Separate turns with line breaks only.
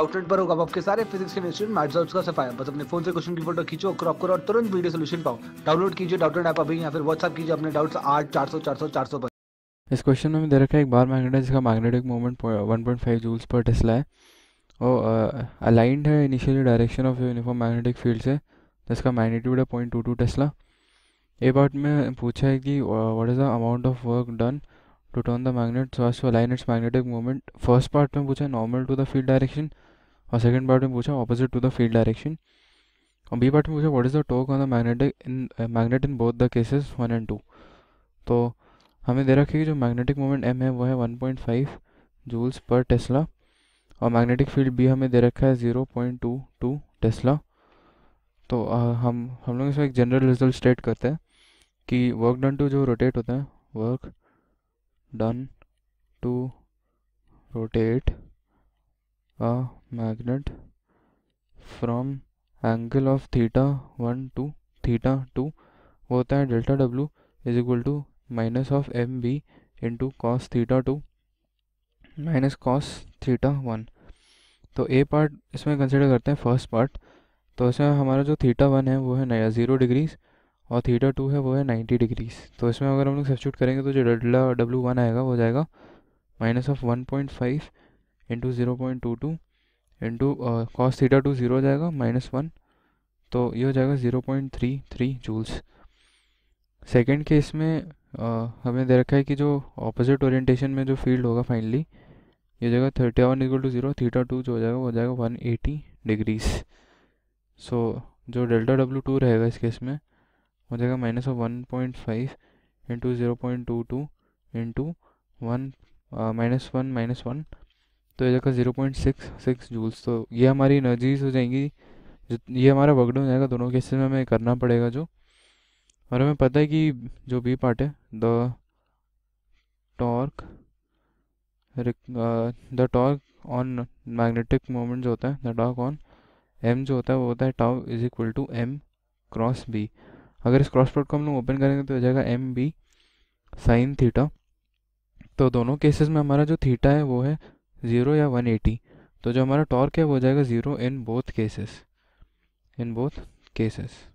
Outlet पर होगा आपके सारे फिजिक्स केमिस्ट्री मैथ्स और उसका सफाया बस अपने फोन से क्वेश्चन की फोटो खींचो क्रॉप करो और तुरंत वीडियो सोल्यूशन पाओ डाउनलोड कीजिए डाउटलेट ऐप अभी या फिर व्हाट्सअप कीजिए अपने डाउट्स आठ चार सौ चार सौ चार सौ पर इस क्वेश्चन में दे रखा है एक बार मैग्नेट है जिसका magnetic moment one point five joules per tesla है और अलाइंड है initially direction of uniform magnetic field से जिसका तो मैग्नीट्यूड है point two two tesla A part में पूछा है कि what is the amount of work done to turn the magnet so as to align its magnetic moment. First part में पूछा है normal to the field direction और second part में पूछा opposite to the field direction और B part में पूछा what is the torque on the magnetic in magnet in both the cases one and two तो हमें दे है कि जो मैग्नेटिक मोमेंट एम है वो है one point five joules per tesla और मैग्नेटिक फील्ड बी हमें दे रखा है zero point two two tesla तो आ, हम हम लोग इसमें एक जनरल रिजल्ट स्टेट करते हैं कि वर्क डन टू जो रोटेट होता है work done to rotate a magnet from angle of theta 1 to theta 2 वो होता है delta W is equal to minus of M B theta 2 theta two minus cos theta one तो A part इसमें consider करते हैं first part तो इसमें हमारा जो थीटा वन है वो है नया ज़ीरो डिग्रीज़ और थीटा टू है वो है नाइन्टी डिग्रीज़ तो इसमें अगर हम लोग सब्सिट्यूट करेंगे तो जो डेल्टा डब्ल्यू वन आएगा वो जाएगा minus of one point five into zero point two two into cos theta two zero हो जाएगा माइनस वन तो ये हो जाएगा zero point three three joules second case में uh, हमें दे रखा है कि जो ऑपोजिट ओरिएंटेशन में जो फील्ड होगा फाइनली ये हो जाएगा थर्टी one equal to zero theta two जो हो जाएगा वो हो जाएगा वन एटी डिग्रीज सो जो डेल्टा डब्ल्यू टू रहेगा इस केस में हो जाएगा minus of one point five into zero point two two into one minus one minus one तो ये देखा zero point six six joules तो ये हमारी एनर्जीज हो जाएंगी ये हमारा वर्क हो जाएगा दोनों केसेस में हमें करना पड़ेगा जो और हमें पता है कि जो बी पार्ट है the torque the torque on magnetic moment जो होता है द टॉर्क ऑन एम जो होता है वो होता है tau is equal to M cross B अगर इस क्रॉस प्रोडक्ट को हम लोग ओपन करेंगे तो हो जाएगा एम बी साइन थीटा तो दोनों केसेस में हमारा जो थीटा है वो है ज़ीरो या वन एटी तो जो हमारा टॉर्क है वो हो जाएगा zero in both cases in both cases